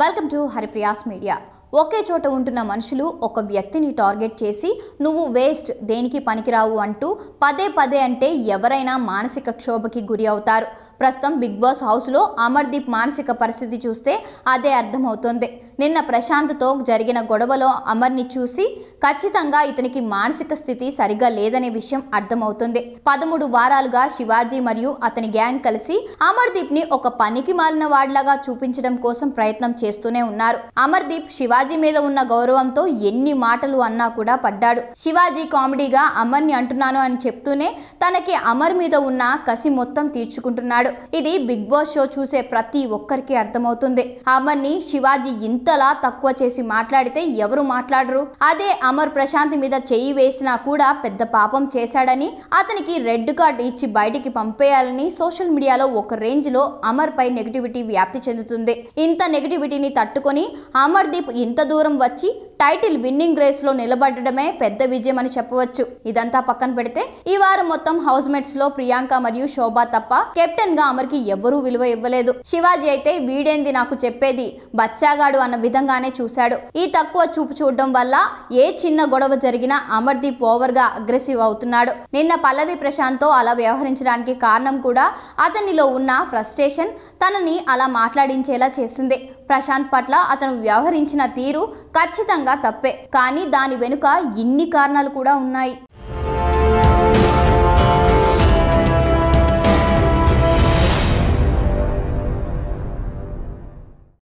welcome to Haripriya's media ఒకే చోట ఉంటున్న మనుషులు ఒక వ్యక్తిని టార్గెట్ చేసి నువ్వు వేస్ట్ దేనికి పనికిరావు అంటూ పదే పదే అంటే ఎవరైనా మానసిక క్షోభకి గురి అవుతారు ప్రస్తుతం బిగ్ బాస్ హౌస్లో అమర్దీప్ మానసిక పరిస్థితి చూస్తే అదే అర్థమవుతుంది నిన్న ప్రశాంత్తో జరిగిన గొడవలో అమర్ని చూసి ఖచ్చితంగా ఇతనికి మానసిక స్థితి సరిగా లేదనే విషయం అర్థమవుతుంది పదమూడు వారాలుగా శివాజీ మరియు అతని గ్యాంగ్ కలిసి అమర్దీప్ ని ఒక పనికి మాలిన వాడ్లాగా చూపించడం కోసం ప్రయత్నం చేస్తూనే ఉన్నారు అమర్దీప్ శివాజీ మీద ఉన్న గౌరవంతో ఎన్ని మాటలు అన్నా కూడా పడ్డాడు శివాజీ కామెడీగా అమర్ని అంటున్నాను అని చెప్తూనే తనకి అమర్ మీద ఉన్న కసి మొత్తం తీర్చుకుంటున్నాడు ఇది బిగ్ బాస్ షో చూసే ప్రతి ఒక్కరికి అర్థమవుతుంది అమర్ని శివాజీ ఇంత ఇంతలా తక్కువ చేసి మాట్లాడితే ఎవరు మాట్లాడరు అదే అమర్ ప్రశాంత్ మీద చెయ్యి వేసినా కూడా పెద్ద పాపం చేశాడని అతనికి రెడ్ కార్డ్ ఇచ్చి బయటికి పంపేయాలని సోషల్ మీడియాలో ఒక రేంజ్ లో అమర్ పై నెగిటివిటీ వ్యాప్తి చెందుతుంది ఇంత నెగిటివిటీని తట్టుకొని అమర్దీప్ ఇంత దూరం వచ్చి టైటిల్ విన్నింగ్ రేస్ లో నిలబడడమే పెద్ద విజయం అని చెప్పవచ్చు ఇదంతా పక్కన పెడితే ఈ వారం మొత్తం హౌస్ మేట్స్ లో ప్రియాంక మరియు శోభా తప్ప కెప్టెన్ గా అమర్కి ఎవరూ విలువ ఇవ్వలేదు శివాజీ అయితే వీడేంది నాకు చెప్పేది బచ్చాగాడు అన్న విధంగానే చూశాడు ఈ తక్కువ చూపు చూడడం వల్ల ఏ చిన్న గొడవ జరిగినా అమర్దీప్ ఓవర్ గా అగ్రెసివ్ అవుతున్నాడు నిన్న పల్లవి ప్రశాంత్ తో అలా వ్యవహరించడానికి కారణం కూడా అతనిలో ఉన్న ఫ్రస్ట్రేషన్ తనని అలా మాట్లాడించేలా చేసింది ప్రశాంత్ పట్ల అతను వ్యవహరించిన తీరు ఖచ్చితంగా ఖచ్చితంగా తప్పే కానీ దాని వెనుక ఇన్ని కారణాలు కూడా ఉన్నాయి